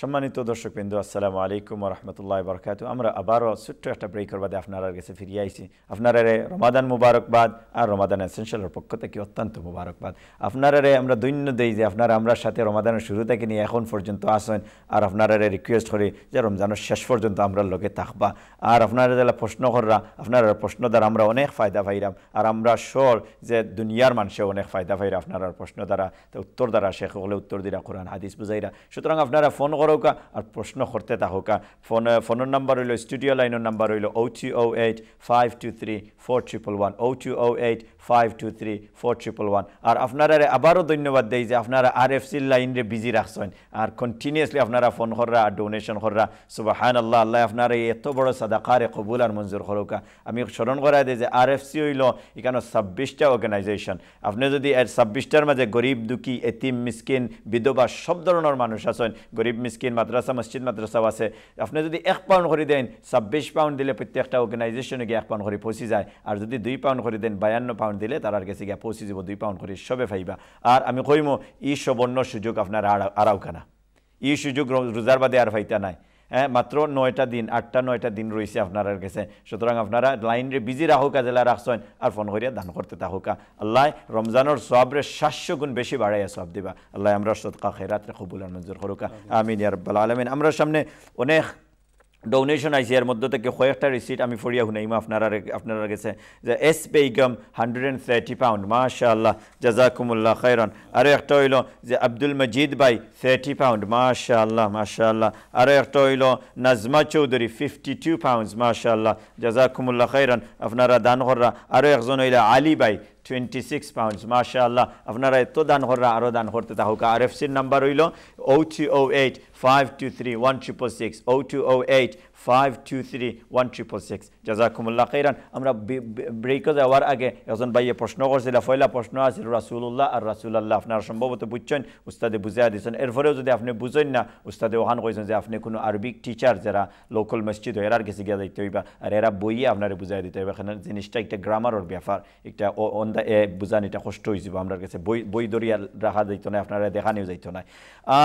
সম্মানিত দর্শক বিন্দু আসসালামু আলাইকুম রহমতুল্লাহ বরকাত আমরা আবারও ছোট্ট একটা ব্রেক বাদে আপনার কাছে ফিরিয়ে আইছি আপনারা রে রমাদান মুবারকবাদ আর রমাদান এসেন্সিয়ালের পক্ষ থেকে অত্যন্ত মুবারকবাদ আপনারা রে আমরা দৈন্য দেই যে আপনারা আমরা সাথে রমাদানের শুরু থেকে নিয়ে এখন পর্যন্ত আসেন আর আপনারা রে রিকোয়েস্ট করি যে রমজানের শেষ পর্যন্ত আমরা লোকে থাকবা আর আপনারা যারা প্রশ্ন কররা আপনারা প্রশ্ন দ্বারা আমরা অনেক ফায়দা পাইলাম আর আমরা শোর যে দুনিয়ার মানুষে অনেক ফায়দা পাইরা আপনার প্রশ্ন দ্বারা উত্তর দ্বারা শেখ হলে উত্তর দিরা কোরআন হাদিস বুঝাইরা সুতরাং আপনারা ফোন কর করৌকা আর প্রশ্ন করতে তাহকা ফোন ফোনের নাম্বার রইল স্টুডিও লাইনের নাম্বার রইল ও টু ও eight five two three four triple one O two ও eight five two three four triple one আর আপনারা আবারও ধন্যবাদ দেই যে আপনারা আর এফ সির লাইনে বিজি রাখছেন আর কন্টিনিউসলি আপনারা ফোন কররা আর ডোনেশন কররা সুবাহান আল্লাহ আল্লাহ আপনারা এত বড় সাদাকারে কবুল আর মঞ্জুর করৌকা আমি স্মরণ করা দিই যে আর এফ সি হইল এখানে ছাব্বিশটা অর্গানাইজেশন আপনি যদি এর ছাব্বিশটার মাঝে গরিব দুঃখী এতিম মিসকিন বিধবা সব ধরনের মানুষ আছেন গরিব মিসকিন মিসকিন মাদ্রাসা মসজিদ মাদ্রাসাও আছে আপনি যদি এক পাউন্ড করে দেন ছাব্বিশ পাউন্ড দিলে প্রত্যেকটা অর্গানাইজেশনে গিয়ে এক পাউন্ড করে পৌঁছে যায় আর যদি দুই পাউন্ড করে দেন বায়ান্ন পাউন্ড দিলে তারার কাছে গিয়ে পৌঁছে যাব দুই পাউন্ড করে সবে ফাইবা আর আমি কইমো ই সবর্ণ সুযোগ আপনার আরাউখানা ই সুযোগ রোজার বাদে আর ফাইতা নাই হ্যাঁ, মাত্র নয়টা দিন আটটা নয়টা দিন রয়েছে আপনার কাছে সুতরাং আপনারা লাইনরে বিজি রাহুকা জেলা রাখছেন আর ফোন করিয়া দান করতে তাহুকা আল্লাহ রমজানের সবরে সাতশো গুণ বেশি বাড়াইয়া সব দিবা আল্লাহ আমরা সৎকা খেরাত কবুল মঞ্জুর করুকা আমিন ইয়ারব্বাল আলমিন আমরা সামনে অনেক ডোনেশন আইসি এর মধ্য থেকে কয়েকটা রিসিট আমি ফরিয়া শুনাইম আপনারা আপনারা গেছে যে S Begum hundred and thirty pound মাশা আল্লাহ জাজাকুমুল্লাহ খৈরন আরও একটা হইল যে আব্দুল মজিদ ভাই থার্টি পাউন্ড মাশা আল্লাহ মাশা আল্লাহ আরও একটা হইল Nazma Chowdhury fifty two pounds মাশা আল্লাহ জাজাকুমুল্লাহ খৈরন আপনারা দান করা আরও একজন হইল আলী ভাই 26 পাউন্ডস মাশাআল্লাহ আপনারা এত দান হররা আরও দান করতে তাহুক আর এফসির নাম্বার হইল ও টু ও eight five two three one triple six ও টু ও eight five two three one triple six জাজাকুমুল্লাহ কেরান আমরা ব্রেকে যাওয়ার আগে এজন ভাইয়ে প্রশ্ন করছিল ফয়লা প্রশ্ন আছিল রাসুল্লাহ আর রাসুল্লাহ আপনার সম্ভবত বুঝছেন উস্তাদে বুঝাইয়া দিচ্ছেন এরপরেও যদি আপনি বুঝেন না উস্তাদে ওহান কইছেন যে আপনি কোনো আরবিক টিচার যারা লোকাল মসজিদ হয় এরার কাছে গিয়ে যাইতে হইবা আর এরা বইয়ে আপনারা বুঝাই দিতে হবে কারণ জিনিসটা একটা গ্রামারের ব্যাপার একটা অন দ্য এ বুঝান এটা কষ্ট হয়ে যাব আপনার কাছে বই বই দরিয়া রাখা যাইতো না আপনারা দেখানিও যাইতো না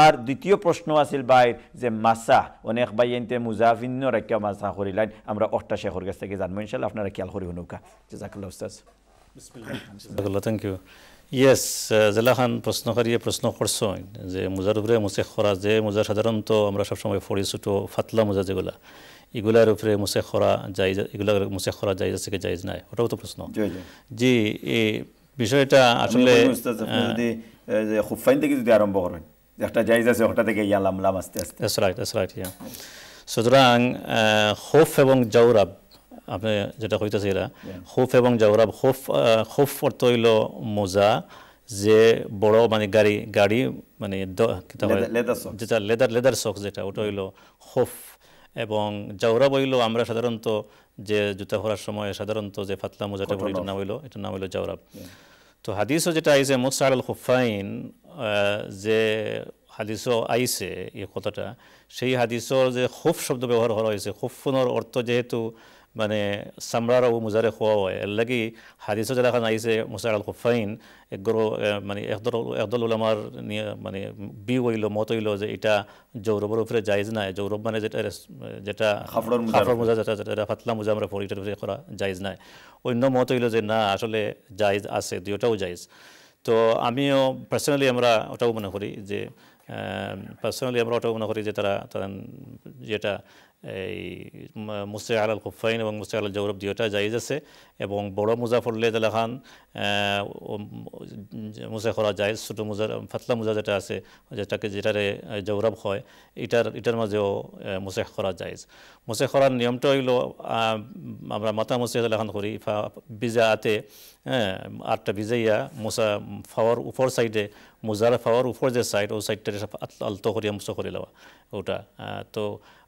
আর দ্বিতীয় প্রশ্ন আছিল ভাই যে মাসা অনেক ভাই এনতে মুজাফিন্ন বিভিন্ন রাজ্য মাছ চা করিলেন আমরা অষ্টা শেখর কাছ থেকে জানবো ইনশাল্লাহ আপনারা খেয়াল করি হনুকা জাজাকুল্লাহ উস্তাজ থ্যাংক ইউ ইয়েস জেলা খান প্রশ্নকারী প্রশ্ন করছই যে মোজার উপরে মুসেক খরা যে মোজা সাধারণত আমরা সবসময় ফড়ি ছুটো ফাতলা মোজা যেগুলা এগুলার উপরে মুসে খরা যাই এগুলার মুসে খরা যাই যাচ্ছে কি যাইজ নাই ওটাও তো প্রশ্ন জি এই বিষয়টা আসলে হ্যাঁ। যদি খুব থেকে যদি আরম্ভ করেন একটা জায়জ আছে ওটা থেকে ইয়ালাম লাম আস্তে আস্তে রাইট রাইট ইয়া সুতরাং হোফ এবং জৌরাব আপনি যেটা হইতেছে এরা হোফ এবং জৌরাব হোফ হোফ অর্থ হইল মোজা যে বড় মানে গাড়ি গাড়ি মানে যেটা লেদার লেদার সক্স যেটা ওটা হইল হোফ এবং জৌরাব হইল আমরা সাধারণত যে জুতা পরার সময় সাধারণত যে ফাতলা মোজাটা পরি নাম হইল এটার নাম হইল জৌরাব তো হাদিসও যেটা আইসে যে মুসা আল খুফাইন যে হাদিসও আইছে এই কথাটা সেই হাদিসর যে খুব শব্দ ব্যবহার করা হয়েছে খুবফুনের অর্থ যেহেতু মানে সামরার ও মুজারে খোয়া হয় এর লাগি হাদিসও যেখান আইছে মুসার আল খুফাইন একগর মানে একদল একদল উলামার নিয়ে মানে বি হইল মত হইল যে এটা যৌরবের উপরে জায়জ নাই যৌরব মানে যেটা যেটা হাফর মুজা যেটা যেটা ফাতলা মুজা আমরা মানে পড়ি এটার করা জায়জ নাই অন্য মত হইল যে না আসলে জায়জ আছে দুইটাও জায়জ তো আমিও পার্সোনালি আমরা ওটাও মনে করি যে পার্সোনালি আমরা ওটা মনে করি যে তারা তারা যেটা এই মুসে আল খুফাইন এবং মুসে আল জৌরব দুইটা জাইজ আছে এবং বড় মোজা পড়লে তালা খান মুসে খরা জায়েজ ছোটো মোজা ফাতলা মোজা যেটা আছে যেটাকে যেটারে জৌরব হয় এটার এটার মাঝেও মুসে খরা জায়েজ মুসে খরার নিয়মটা হইল আমরা মাতা মুসে তালা খান করি বিজা আতে হ্যাঁ আটটা বিজাইয়া মোসা ফাওয়ার উপর সাইডে মুজারা পাওয়ার উপর যে সাইড ও সাইডটা আলতো করিয়া মুসো করে লওয়া ওটা তো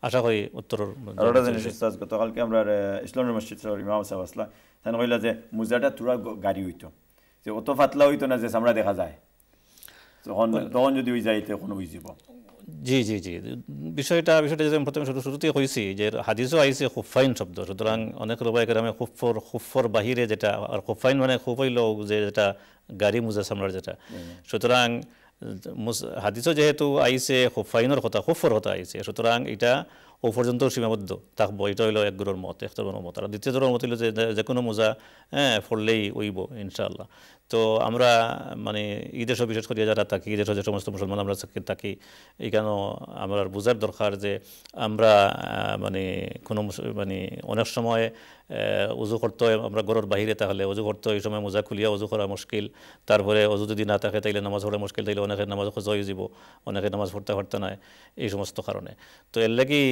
আশা করি উত্তর আরেকটা জিনিস উস্তাদ গতকালকে আমরা ইসলামের মসজিদ ইমাম সাহেব আসলা তাই কইলা যে মুজাটা তুরা গাড়ি হইতো যে অত ফাতলা হইতো না যে আমরা দেখা যায় তখন তখন যদি ওই যাইতে কোনো ওই যাব জি জি জি বিষয়টা বিষয়টা যেমন প্রথমে শুরু শুরুতেই হয়েছি যে হাদিসও আইসে হুফাইন শব্দ সুতরাং অনেক রবাইকার আমি হুফর হুফর বাহিরে যেটা আর হুফাইন মানে লোক যে যেটা গাড়ি মুজা সামলার যেটা সুতরাং হাদিসও যেহেতু আইসে হুফাইনের কথা হুফর কথা আইসে সুতরাং এটা ও পর্যন্ত সীমাবদ্ধ থাকবো এটা হইলো এক মত এক ধরনের মত আর দ্বিতীয় ধরনের মত হইল যে যে কোনো মোজা হ্যাঁ ফললেই উইব ইনশাআল্লাহ তো আমরা মানে এই দেশে বিশেষ করে যারা থাকি এই যে সমস্ত মুসলমান আমরা থাকি এখানে আমরা বোঝার দরকার যে আমরা মানে কোনো মানে অনেক সময় উজু করতে হয় আমরা গরুর বাহিরে তাহলে উজু করতে হয় এই সময় মোজা খুলিয়া উজু করা মুশকিল তারপরে অজু যদি না থাকে তাইলে নামাজ পড়া মুশকিল তাইলে অনেকের নামাজ খোঁজ হয়ে যাব অনেকে নামাজ পড়তে পারতে নাই এই সমস্ত কারণে তো এর লাগি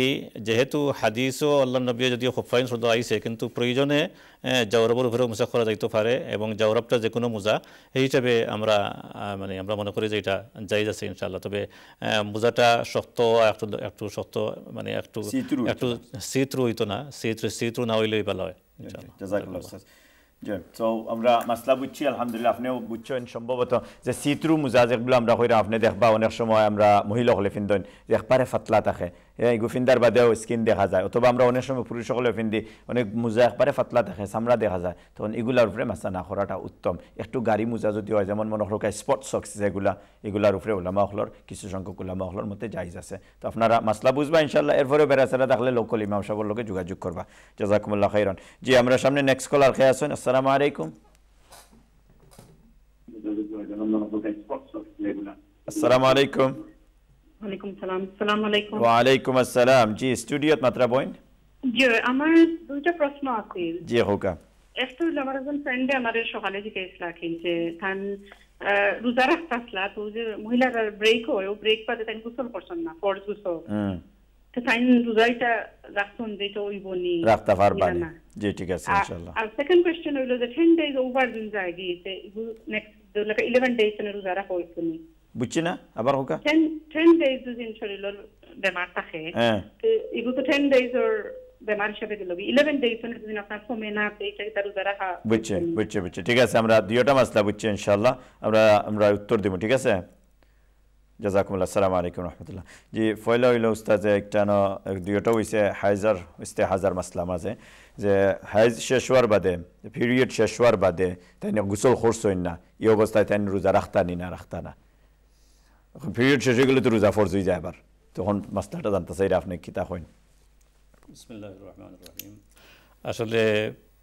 যেহেতু হাদিসও আল্লাহ নবী যদিও ফাইন শুদ্ধ আইসে কিন্তু প্রয়োজনে জাওরাবের উপরেও মুসা করা যাইতে পারে এবং জাওরাবটা যে কোনো মোজা এই হিসাবে আমরা মানে আমরা মনে করি যে এটা জায়জ আছে ইনশাল্লাহ তবে মোজাটা শক্ত একটু একটু শক্ত মানে একটু একটু শীতরু হইতো না শীতরু শীতরু না হইলেই ভালো হয় আমরা মাসলা বুঝছি আলহামদুলিল্লাহ আপনিও বুঝছেন সম্ভবত যে সিত্রু মুজা যেগুলো আমরা হইরা আপনি দেখবা অনেক সময় আমরা মহিলা হলে ফিন্দন যে একবারে ফাতলা থাকে গুফিন্দার বাদেও স্কিন দেখা যায় অথবা আমরা অনেক সময় পুরুষ সকলে ফিন্দি অনেক মোজা একবারে ফাতলা দেখে চামড়া দেখা যায় তখন এগুলার উপরে মাসা না করাটা উত্তম একটু গাড়ি মোজা যদি হয় যেমন মনে হলো স্পট সক্স যেগুলা এগুলার উপরে ওলামা হলর কিছু সংখ্যক ওলামা হলর মধ্যে জায়জ আছে তো আপনারা মাসলা বুঝবা ইনশাল্লাহ এরপরে বেড়াচেরা থাকলে লোকল ইমাম সাহর লোকে যোগাযোগ করবা জাজাকুমুল্লাহ খাইরন জি আমরা সামনে নেক্সট কলার খেয়ে আসুন আসসালামু আলাইকুম আসসালামু আলাইকুম ওয়ালাইকুম সালাম সালাম আলাইকুম ওয়ালাইকুম আসসালাম জি স্টুডিওত মাত্রা বইন জি আমার দুইটা প্রশ্ন আছে জি হোকা একটা হলো আমার একজন ফ্রেন্ডে আমার সকালে জিজ্ঞেস রাখেন যে থান রোজা রাখতে তো যে মহিলারা ব্রেক হয় ও ব্রেক পাতে তাই গোসল করছেন না ফর্জ গোসল তাই রোজাইটা রাখছেন যেটা ওইব নি রাখতে পারবা না জি ঠিক আছে ইনশাআল্লাহ আর সেকেন্ড কোশ্চেন হইলো যে 10 ডেজ ওভার দিন যায় গিয়েছে নেক্সট 11 ডেজ রোজা রাখা হইছে নি বুঝিনা আবার হুকা 10 10 ডেজ ইন শরী লল দেমারতা হে ই গুত 10 ডেজ অর দেমারশেবে লল 11 ডেজ ইন আফাস ফম এনা পে চাইতা দরাহা বিচে বিচে বিচে ঠিক আছে সম্রাট দুটো মাসলা বুঝছি ইনশাআল্লাহ আমরা আমরা উত্তর দিই ঠিক আছে জাযাকুমুল ইসলাম আলাইকুম ورحمه আল্লাহ জি ফয়লা উস্তাদ এক টানো এক দুটো হইছে হাইজার ইসতে হাজার মাসলা আছে যে হাইজ শেষ হওয়ার পরে পিরিয়ড শেষ হওয়ার পরে তেনে গোসল ফরজ হই না ই অবস্থা তানি রোজা রাখতে নি রাখতে না এখন পিরিয়ড শেষ হয়ে গেলে তো রোজা ফরজ হয়ে যায় আবার তখন মাস্টারটা জানতে চাই আপনি কিতা হইন আসলে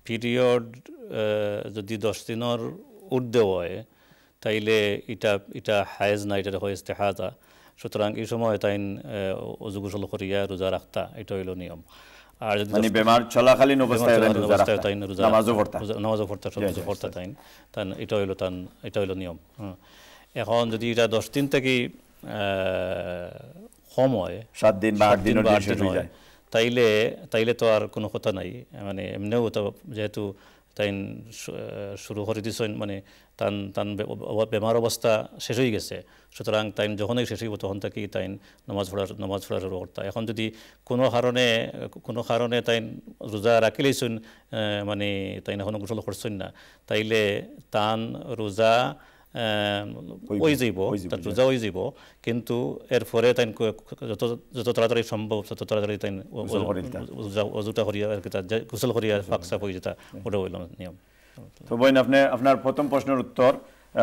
পিরিয়ড যদি দশ দিনের ঊর্ধ্বে হয় তাইলে এটা এটা হায়েজ না এটা হয়েছে ইস্তেহাজা সুতরাং এই সময় তাইন অজু গোসল করিয়া রোজা রাখতা এটা হইল নিয়ম আর যদি মানে বেমার চলাকালীন অবস্থায় তাইন রোজা নামাজও পড়তা নামাজও পড়তা সব কিছু পড়তা তাইন তান এটা হইল তান এটা হইল নিয়ম হ্যাঁ এখন যদি এটা দশ দিন থেকে কম হয় সাত দিন বা আট দিন হয় তাইলে তাইলে তো আর কোনো কথা নাই মানে এমনিও তো যেহেতু তাই শুরু করে দিছেন মানে তান তান বেমার অবস্থা শেষ হয়ে গেছে সুতরাং তাই যখনই শেষ হইব তখন থেকেই তাই নমাজ ফোড়ার নমাজ ফোড়ার শুরু এখন যদি কোনো কারণে কোনো কারণে তাই রোজা রাখিলেইছেন মানে তাই এখন গোসল করছেন না তাইলে তান রোজা ওই জীব তার রোজা ওই জীব কিন্তু এরপরে তাই যত যত তাড়াতাড়ি সম্ভব তত তাড়াতাড়ি তাই অজুটা হরিয়া গোসল করিয়া ফাঁকসা হয়ে যেটা ওটা হইল নিয়ম তো বইন আপনি আপনার প্রথম প্রশ্নের উত্তর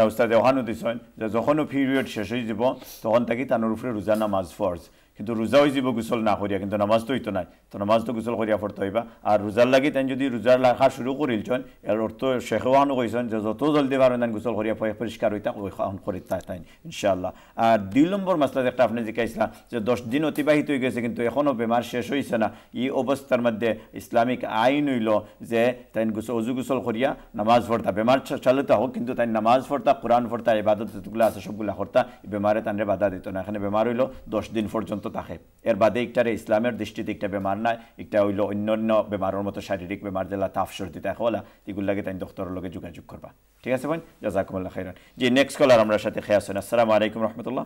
উস্তাদে অহানো দিছেন যে যখনও পিরিয়ড শেষ হয়ে যাব তখন তাকে তানোর উপরে রোজা নামাজ ফরজ কিন্তু রোজা হয়েছিব গোসল না করিয়া কিন্তু নামাজ তো নাই তো নামাজ তো গোসল করিয়া পড়তে হইবা আর রোজার লাগি তাই যদি রোজার লেখা শুরু করিলছেন এর অর্থ শেখওয়ানও কইছেন যে যত জলদি পারেন তাই গোসল করিয়া পরিষ্কার হইতা ওইখান করি তাই ইনশাআল্লাহ আর দুই নম্বর মাসলা একটা আপনি জিজ্ঞাসা যে দশ দিন অতিবাহিত হয়ে গেছে কিন্তু এখনও বেমার শেষ হয়েছে না এই অবস্থার মধ্যে ইসলামিক আইন হইল যে তাই গোসল অজু গোসল করিয়া নামাজ পড়তা বেমার চালিত হোক কিন্তু তাই নামাজ পড়তা কোরআন পড়তা ইবাদত যেগুলো আছে সবগুলা করতা বেমারে তানরে বাধা দিত না এখানে বেমার হইল দশ দিন পর্যন্ত থাকে এর বাদে একটারে ইসলামের দৃষ্টিতে একটা বেমার না একটা হইল অন্যান্য বেমারের মতো শারীরিক বেমার দিলা তাফ দিতে দেখা হলা এগুলো লাগে তাই ডক্টরের লগে যোগাযোগ করবা ঠিক আছে বোন জাজাকুমুল্লাহ খাইরান জি নেক্সট কলার আমরা সাথে খেয়ে আসেন আসসালামু আলাইকুম রহমতুল্লাহ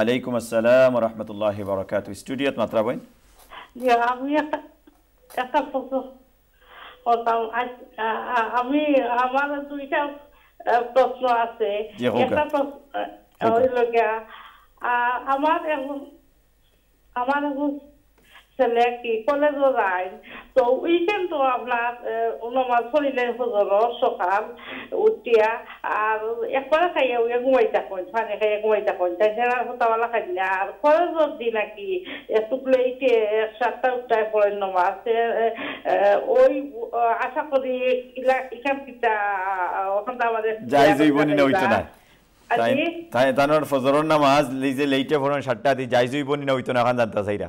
আলাইকুম আসসালাম ওয়া রাহমাতুল্লাহি ওয়া বারাকাতুহু স্টুডিওত মাত্রা জি আমি একটা একটা প্রশ্ন আমি আমার দুইটা প্ৰশ্ন আছে এটা প্ৰশ্ন হ'বলগীয়া আমাৰ এখন আমাৰ এখন ছেলে কি তো সাতটা আশা করি এখান থেকে ওখান আমাদের যাই জীবনী না ওইটা তাই তানোর নামাজ লিজে লেইটে সাতটা দি যাই বনি না ওইটা না খান জানতা চাইরা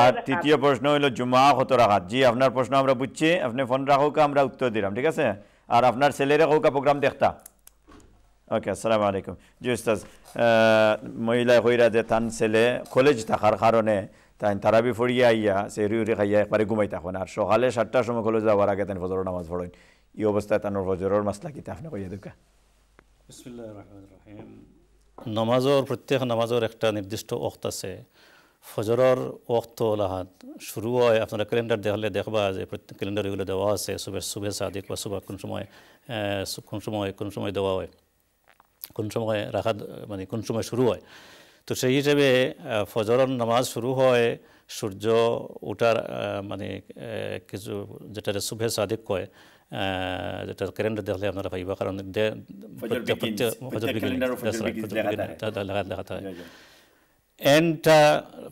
আর তৃতীয় প্রশ্ন হলো জুমা হত রাখা জি আপনার প্রশ্ন আমরা বুঝছি আপনি ফোন রাখুকা আমরা উত্তর দিলাম ঠিক আছে আর আপনার ছেলেরা কৌকা প্রোগ্রাম দেখতা ওকে আসসালামু আলাইকুম জি উস্তাজ মহিলা হইরা যে তান ছেলে কলেজ থাকার কারণে তাই তারাবি ফড়িয়ে আইয়া সে রুই উরি খাইয়া একবারে ঘুমাই থাকুন আর সকালে সাতটার সময় কলেজ যাওয়ার আগে তাই ফজর নামাজ পড়েন এই অবস্থায় তানোর ফজরের মাসলা কি আপনি কইয়া দেখা নামাজর প্রত্যেক নামাজের একটা নির্দিষ্ট অক্ত আছে ফজরর ওক্ত শুরু হয় আপনারা ক্যালেন্ডার দেখলে দেখবা যে প্রত্যেক ক্যালেন্ডার এগুলো দেওয়া আছে শুভে শুভে সাদিক বা শুভ কোন সময় কোন সময় কোন সময় দেওয়া হয় কোন সময় রাখা মানে কোন সময় শুরু হয় তো সেই হিসেবে ফজরর নামাজ শুরু হয় সূর্য ওঠার মানে কিছু যেটা শুভে সাদিক কয় যেটা ক্যালেন্ডার দেখলে আপনারা পাইবা কারণ দেখা হয় এন্ডটা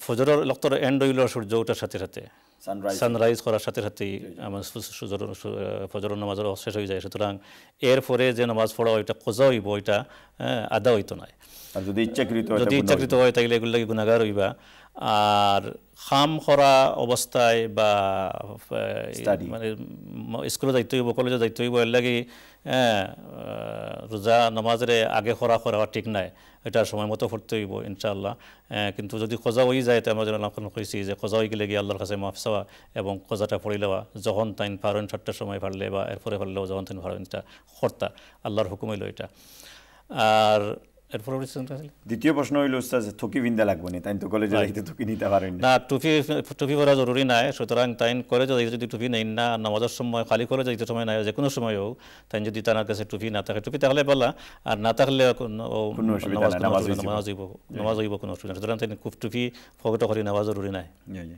ফজরের লক্তর এন্ড হইল সূর্য ওঠার সাথে সাথে সানরাইজ করার সাথে সাথে আমার সুজর ফজর নামাজ শেষ হয়ে যায় সুতরাং এরপরে যে নামাজ পড়া ওইটা কজা হইব ওইটা হ্যাঁ, আদা হইতো নয় যদি ইচ্ছাকৃত যদি ইচ্ছাকৃত হয় তাহলে এগুলো গুণাগার হইবা আর খাম খরা অবস্থায় বা মানে স্কুলের দায়িত্ব হইব কলেজের দায়িত্ব হইব এর লাগে হ্যাঁ, রোজা নমাজের আগে খরা খরা ঠিক নাই এটা সময় মতো ফুটতে হইব ইনশাআল্লাহ কিন্তু যদি খোঁজা হয়ে যায় তো আমরা যেন কইছি যে খোঁজা হয়ে গেলে গিয়ে আল্লাহর কাছে মাফ চাওয়া এবং খোঁজাটা পড়ে লওয়া যখন তাইন ফারেন সাতটার সময় ফাড়লে বা এরপরে ফাড়লেও যখন তাইন এটা খর্তা আল্লাহর হুকুমইল এটা আর এরপর দ্বিতীয় প্রশ্ন হইল যে থকি বিন্দা লাগবে না তাই তো কলেজে যাইতে থকি নিতে পারেন না টুপি টুপি পরা জরুরি নাই সুতরাং তাই কলেজে যাইতে যদি টুপি নেই না নামাজের সময় খালি কলেজে যাইতে সময় নাই যে কোনো সময় হোক তাই যদি তার কাছে টুপি না থাকে টুপি তাহলে বলা আর না থাকলে নামাজ হইব নামাজ হইব কোনো অসুবিধা সুতরাং তাই খুব টুপি ফকট করি নেওয়া জরুরি নাই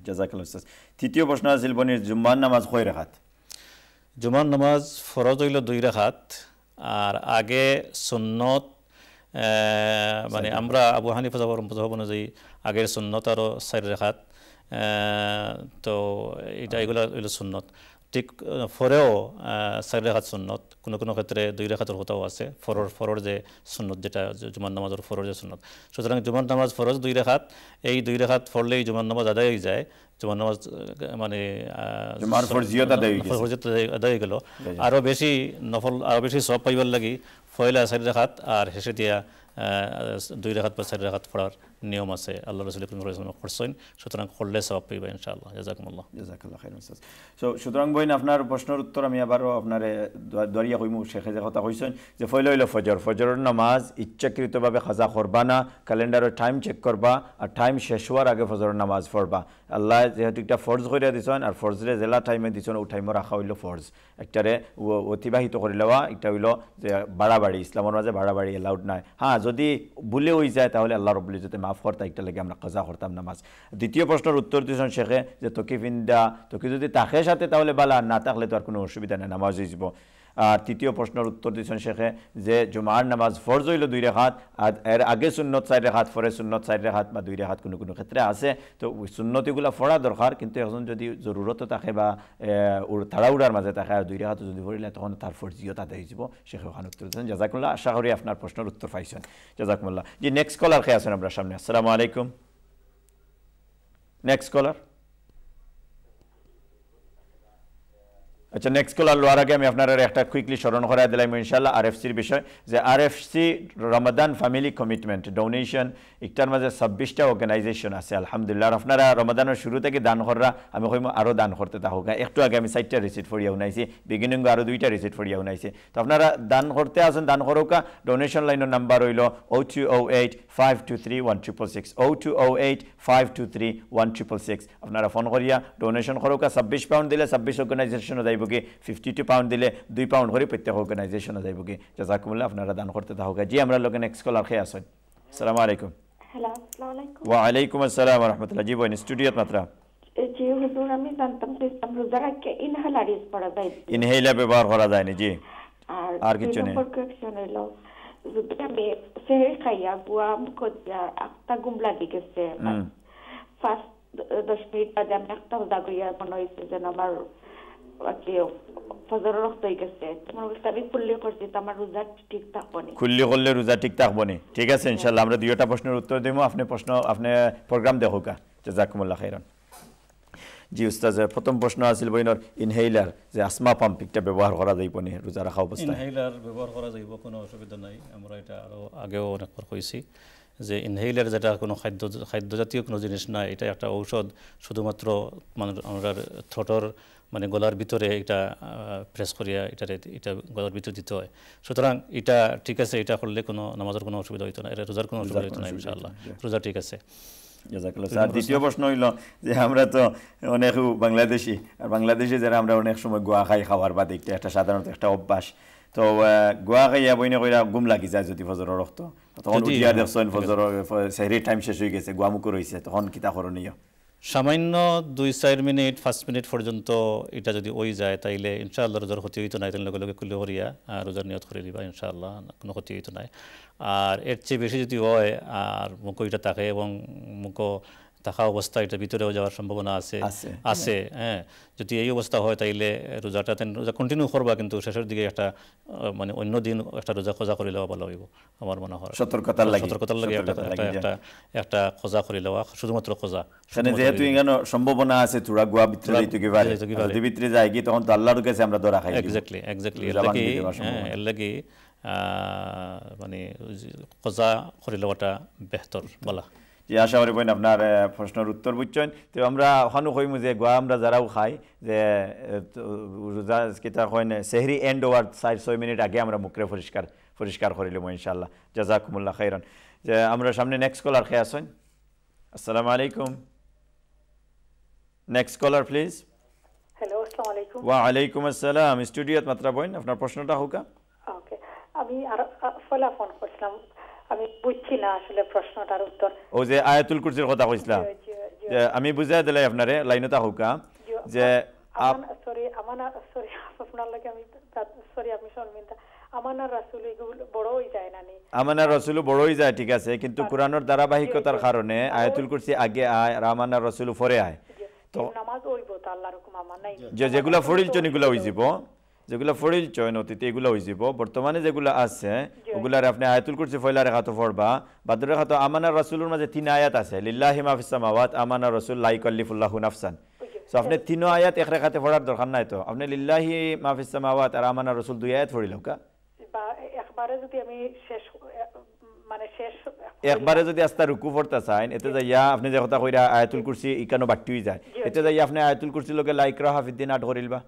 জাজাকাল উস্তাদ তৃতীয় প্রশ্ন আছিল বনির জুম্মান নামাজ কয় রাখাত জুম্মান নামাজ ফরজ হইল দুই রাখাত আর আগে সুন্নত মানে আমরা আবু হানিফা যাবার মজাহব অনুযায়ী আগের সুন্নত আরও সাইড রেখাত তো এটা এগুলো আচ্ছা। এগুলো সুন্নত ঠিক ফরেও সাইড রেখাত সুন্নত কোনো কোনো ক্ষেত্রে দুই রেখাতের কথাও আছে ফরর ফরর যে সুন্নত যেটা জুমান নামাজের ফরর যে সুন্নত সুতরাং জুমান নামাজ ফরজ দুই রেখাত এই দুই রেখাত ফরলেই জুমান নামাজ আদায় যায় যেমন নামাজ মানে আদায় গেল আরও বেশি নফল আরও বেশি সব পাইবার লাগি ফয়লা সারি রাখাত আর হেসে দিয়া দুই রাখাত বা চারি রাখাত পড়ার নিয়ম আছে আল্লাহ রসুল ইসলাম করছেন সুতরাং করলে সব পাইবে ইনশাআল্লাহ জাজাকুমুল্লাহ জাজাকাল্লাহ খাই সো সুতরাং বইন আপনার প্রশ্নের উত্তর আমি আবারও আপনার দরিয়া হইমু শেখে যে কথা কইছেন যে ফইল হইল ফজর ফজরের নামাজ ইচ্ছাকৃতভাবে খাজা করবা না ক্যালেন্ডারের টাইম চেক করবা আর টাইম শেষ হওয়ার আগে ফজরের নামাজ পড়বা আল্লাহ যেহেতু একটা ফর্জ করিয়া দিছেন আর ফর্জরে জেলা টাইমে দিছেন ও টাইমে রাখা হইল ফর্জ একটারে অতিবাহিত করে লওয়া একটা হইল যে বাড়াবাড়ি ইসলামের মাঝে বাড়াবাড়ি এলাউড নাই হ্যাঁ যদি ভুলে হয়ে যায় তাহলে আল্লাহ রবুল যদি মাফ করতাম একটা লাগে আমরা কজা করতাম নামাজ দ্বিতীয় প্রশ্নের উত্তর দিয়েছেন শেখে যে তোকে ফিন্দা তোকে যদি তাকে সাথে তাহলে বালা না থাকলে তো আর কোনো অসুবিধা নেই নামাজ হয়ে আর তৃতীয় প্রশ্নের উত্তর দিয়েছেন শেখে যে জুমার নামাজ ফরজ হইল দুই রেখাত আর এর আগে সুন্নত চার রেখাত ফরে সুন্নত চার রেখাত বা দুই রেখাত কোনো কোনো ক্ষেত্রে আছে তো সুন্নতিগুলো ফরা দরকার কিন্তু এখন যদি জরুরতও থাকে বা তাড়াউড়ার মাঝে থাকে আর দুই রেখাত যদি ভরিলে তখন তার ফরজিও তাতে হয়ে যাব শেখে ওখানে উত্তর দিয়েছেন জাজাকুল্লাহ আশা করি আপনার প্রশ্নের উত্তর পাইছেন জাজাকুল্লাহ জি নেক্সট কলার খেয়ে আছেন আপনার সামনে আসসালামু আলাইকুম নেক্সট কলার আচ্ছা নেক্সট কলার লোয়ার আগে আমি আপনার একটা কুইকলি স্মরণ করাই দিলাম ইনশাল্লাহ আর এফসির বিষয় যে R FC Ramadan family commitment donation একটার মাঝে ছাব্বিশটা অর্গানাইজেশন আছে আলহামদুলিল্লাহ আপনারা রমাদানের শুরু থেকে দান করা আমি কইম আরও দান করতে তাহক হ্যাঁ, একটু আগে আমি চারটা রিসিট ফরিয়া উনাইছি বিগিনিং আরও দুইটা রিসিট ফরিয়া উনাইছি তো আপনারা দান করতে আসেন দান করৌকা ডোনেশন লাইনের নাম্বার হইল ও টু ও eight five two three one triple six ও টু ও eight five two three one triple six আপনারা ফোন করিয়া ডোনেশন করৌকা হ্যাঁ, ছাব্বিশ পাউন্ড দিলে ছাব্বিশ অর্গানাইজেশনও যাইব যাইবগে ফিফটি টু পাউন্ড দিলে দুই পাউন্ড করে প্রত্যেক অর্গানাইজেশনে যাইবগে জাজাকুমুল্লাহ আপনারা দান করতে থাকা জি আমরা লোকের নেক্সট কলার খেয়ে আসেন আসসালামু আলাইকুম ওয়ালাইকুম আসসালাম রহমতুল্লাহ জি বোন স্টুডিওত মাত্রা জি ব্যবহার করা যায় জি আর কিছু নেই ফার্স্ট দশ মিনিট বাদে আমি একটা রোজা করিয়া মনে হয়েছে যেন আমার ৰোজা ঠিক আছে দুইটা প্রথম প্রশ্ন আছিল বইনর যে আসমা পাম্প ব্যবহার করা যাইব রোজা রাখা অবস্থায় ব্যবহার করা যাইব কোনো অসুবিধা নাই আমরা এটা আরো আগেও অনেকবার কইছি যে ইনহেইলার যেটা কোনো খাদ্য খাদ্যজাতীয় কোনো জিনিস না এটা একটা ঔষধ শুধুমাত্র মানে আমরা থ্রোটর মানে গলার ভিতরে এটা প্রেস করিয়া এটারে এটা গলার ভিতরে দিতে হয় সুতরাং এটা ঠিক আছে এটা করলে কোনো নামাজের কোনো অসুবিধা হইতো না এটা রোজার কোনো অসুবিধা হইতো না ইনশাআল্লাহ রোজা ঠিক আছে দ্বিতীয় প্রশ্ন হইল যে আমরা তো অনেক বাংলাদেশি আর বাংলাদেশে যারা আমরা অনেক সময় গোয়া খাই খাওয়ার বা দেখতে একটা সাধারণত একটা অভ্যাস তো গোয়া খাইয়া বইনে কইরা গুম লাগি যায় যদি ফজরের রক্ত তখন উঠিয়া হ্যাঁ, দেখছেন ফজর টাইম শেষ হয়ে গেছে গোয়ামুখো রয়েছে তখন কিতা করণীয় সামান্য দুই চার মিনিট পাঁচ মিনিট পর্যন্ত এটা যদি ওই যায় তাইলে ইনশাআল্লাহ রোজার ক্ষতি হইতো নাই তাহলে লগে লগে কুলে হরিয়া আর রোজার নিয়ত করে দিবা ইনশাআল্লাহ কোনো ক্ষতি হইতো নাই আর এর চেয়ে বেশি যদি হয় আর মুখ ওইটা থাকে এবং মুখ থাকা অবস্থা এটা ভিতরেও যাওয়ার সম্ভাবনা আছে আছে হ্যাঁ যদি এই অবস্থা হয় তাইলে রোজাটা রোজা কন্টিনিউ করবা কিন্তু শেষের দিকে একটা মানে অন্য দিন একটা রোজা খোঁজা করে লওয়া ভালো হইব আমার মনে হয় সতর্কতার হ্যাঁ, লাগে সতর্কতার লাগে একটা একটা খোঁজা করে লওয়া শুধুমাত্র খোঁজা মানে যেহেতু এখানে সম্ভাবনা আছে তোরা গুয়া ভিতরে যাইতে কি পারে যদি ভিতরে যায় কি তখন তো আল্লাহর কাছে আমরা দরা খাই এক্স্যাক্টলি এক্স্যাক্টলি এর লাগি এর লাগি মানে খোঁজা করে লওয়াটা বেহতর বলা যে আশা করি বইন আপনার প্রশ্নের উত্তর বুঝছেন তো আমরা হনু কইমু যে গোয়া আমরা যারাও খাই যে রোজা কিতা হয় সেহরি এন্ড ওভার চার ছয় মিনিট আগে আমরা মুখরে পরিষ্কার পরিষ্কার করে ইনশাল্লাহ ইনশাল্লাহ জাজাকুমুল্লাহ খাইরান যে আমরা সামনে নেক্সট কলার খেয়ে আসেন আসসালামু আলাইকুম নেক্সট কলার প্লিজ ওয়া আলাইকুম আসসালাম স্টুডিওত মাত্রা বইন আপনার প্রশ্নটা হোকা আমি আর ফলা করছিলাম আমি বুঝছি না আসলে প্রশ্নটার উত্তর ও যে আয়াতুল কুরসির কথা কইছিলা আমি বুঝাই দিলাই আপনারে লাইনে হুকা যে সরি আমানা সরি আপনার লাগে আমি সরি আমি শর্মিন্দা আমানার রাসুল বড়ই যায় না আমানার রাসুল বড়ই যায় ঠিক আছে কিন্তু কোরআনের ধারাবাহিকতার কারণে আয়াতুল কুরসি আগে আয় আর আমানার রাসুল পরে আয় তো নামাজ ওইব তো আল্লাহর হুকুম আমার নাই যেগুলা ফড়িল চনিগুলা হই যাব যেগুলো ফরিজ চয়ন অতীতে এগুলো হয়ে যাব বর্তমানে যেগুলো আছে ওগুলার আপনি আয়াতুল কুরসি ফয়লা রেখাত ফরবা বাদুর খাতো আমানা রসুলের মাঝে তিন আয়াত আছে লিল্লাহ হিমাফিসামাওয়াত আমানা রসুল লাইকল্লিফুল্লাহ নাফসান সো আপনি তিনও আয়াত এক রেখাতে ফোড়ার দরকার নাই তো আপনি লিল্লাহি মাফিসামাওয়াত আর আমানা রসুল দুই আয়াত ফোড়িলাম মানে কা একবারে যদি আস্তা রুকু পড়তে চান এতে ইয়া আপনি যে কথা কইরা আয়াতুল কুরসি ইকানো বাট্টি যায় এতে যাইয়া আপনি আয়াতুল কুরসি লগে লাইকরা হাফিদ্দিন আট করিলবা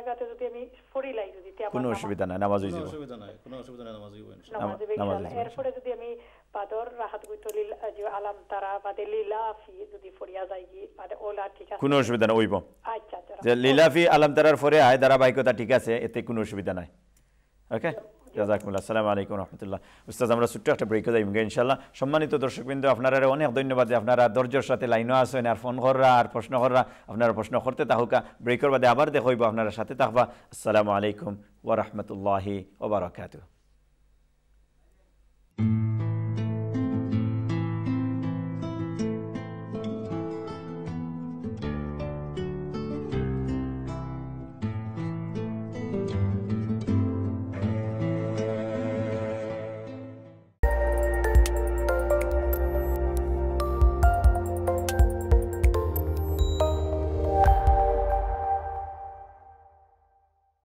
আগাতে যদি আমি ফরিলাই যদি কোনো অসুবিধা নাই নামাজ অসুবিধা নাই কোনো অসুবিধা নাই নামাজ নামাজ এরপরে যদি আমি রাহাত আলাম তারা বাদে লিলাফি যদি ফরিয়া যাই কি ওলা ঠিক আছে কোনো অসুবিধা নাই হইব আচ্ছা, আচ্ছা যে লিলাফি আলাম তারার আয় ধারাবাহিকতা ঠিক আছে এতে কোনো অসুবিধা নাই ওকে জাজাকুল্লা আসসালামু আলাইকুম রহমতুল্লাহ উস্তাদ আমরা ছোট্ট একটা ব্রেকে যাই ইনশাল্লাহ সম্মানিত দর্শকবৃন্দ আপনারা অনেক ধন্যবাদ যে আপনারা ধৈর্যের সাথে লাইনও আসেন আর ফোন করা আর প্রশ্ন করা আপনারা প্রশ্ন করতে তাহুকা ব্রেকের বাদে আবার দেখাইব আপনারা সাথে থাকবা আসসালামু আলাইকুম ওরহমতুল্লাহি ওবরাকাতু